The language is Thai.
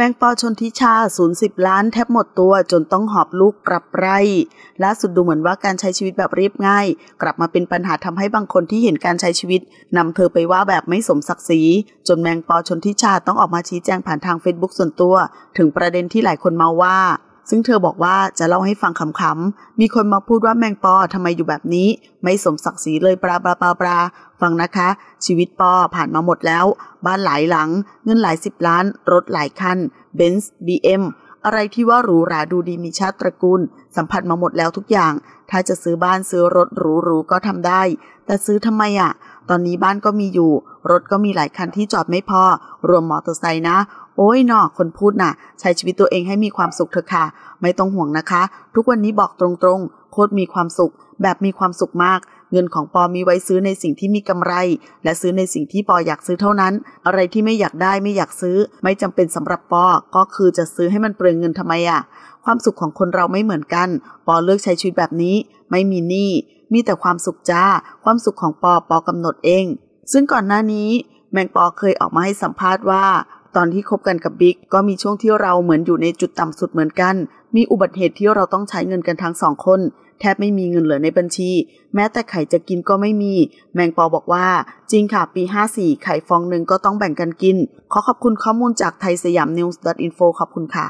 แมงปอชนทิชาศูนย์สิบล้าน แทบหมดตัว จนต้องหอบลูกกลับไร่ ล่าสุดดูเหมือนว่าการใช้ชีวิตแบบเรียบง่าย กลับมาเป็นปัญหาทำให้บางคนที่เห็นการใช้ชีวิต นำเธอไปว่าแบบไม่สมศักดิ์ศรี จนแมงปอชนทิชาต้องออกมาชี้แจงผ่านทางเฟซบุ๊กส่วนตัว ถึงประเด็นที่หลายคนมาว่าซึ่งเธอบอกว่าจะเล่าให้ฟังขำๆ มีคนมาพูดว่าแมงปอทำไมอยู่แบบนี้ ไม่สมศักดิ์ศรีเลยปลาปลาปลาปลาฟังนะคะ ชีวิตปอผ่านมาหมดแล้ว บ้านหลายหลัง เงินหลายสิบล้าน รถหลายคันเบนซ์บีเอ็มอะไรที่ว่าหรูหราดูดีมีชาติตระกูล สัมผัสมาหมดแล้วทุกอย่าง ถ้าจะซื้อบ้านซื้อรถหรูๆก็ทำได้ แต่ซื้อทำไมอะ่ะ ตอนนี้บ้านก็มีอยู่ รถก็มีหลายคันที่จอดไม่พอ รวมมอเตอร์ไซค์นะโอ้ยนอคนพูดนะ่ะ ใช้ชีวิตตัวเองให้มีความสุขเถอะค่ะ ไม่ต้องห่วงนะคะ ทุกวันนี้บอกตรงๆคตมีความสุขแบบมีความสุขมาก เงินของปอมีไว้ซื้อในสิ่งที่มีกำไร และซื้อในสิ่งที่ปออยากซื้อเท่านั้น อะไรที่ไม่อยากได้ไม่อยากซื้อ ไม่จำเป็นสำหรับปอ ก็คือจะซื้อให้มันเปลืองเงินทำไมอะความสุขของคนเราไม่เหมือนกัน ปอเลือกใช้ชีวิตแบบนี้ ไม่มีหนี้มีแต่ความสุขจ้า ความสุขของปอปอกำหนดเอง ซึ่งก่อนหน้านี้ แมงปอเคยออกมาให้สัมภาษณ์ว่าตอนที่คบกันกับบิ๊ก ก็มีช่วงที่เราเหมือนอยู่ในจุดต่ำสุดเหมือนกัน มีอุบัติเหตุที่เราต้องใช้เงินกันทั้งสองคน แทบไม่มีเงินเหลือในบัญชี แม้แต่ไข่จะกินก็ไม่มี แมงปอบอกว่าจริงค่ะ ปี 54 ไข่ฟองหนึ่งก็ต้องแบ่งกันกินขอขอบคุณข้อมูลจากไทยสยามนิวส์ดออทินโฟขอบคุณค่ะ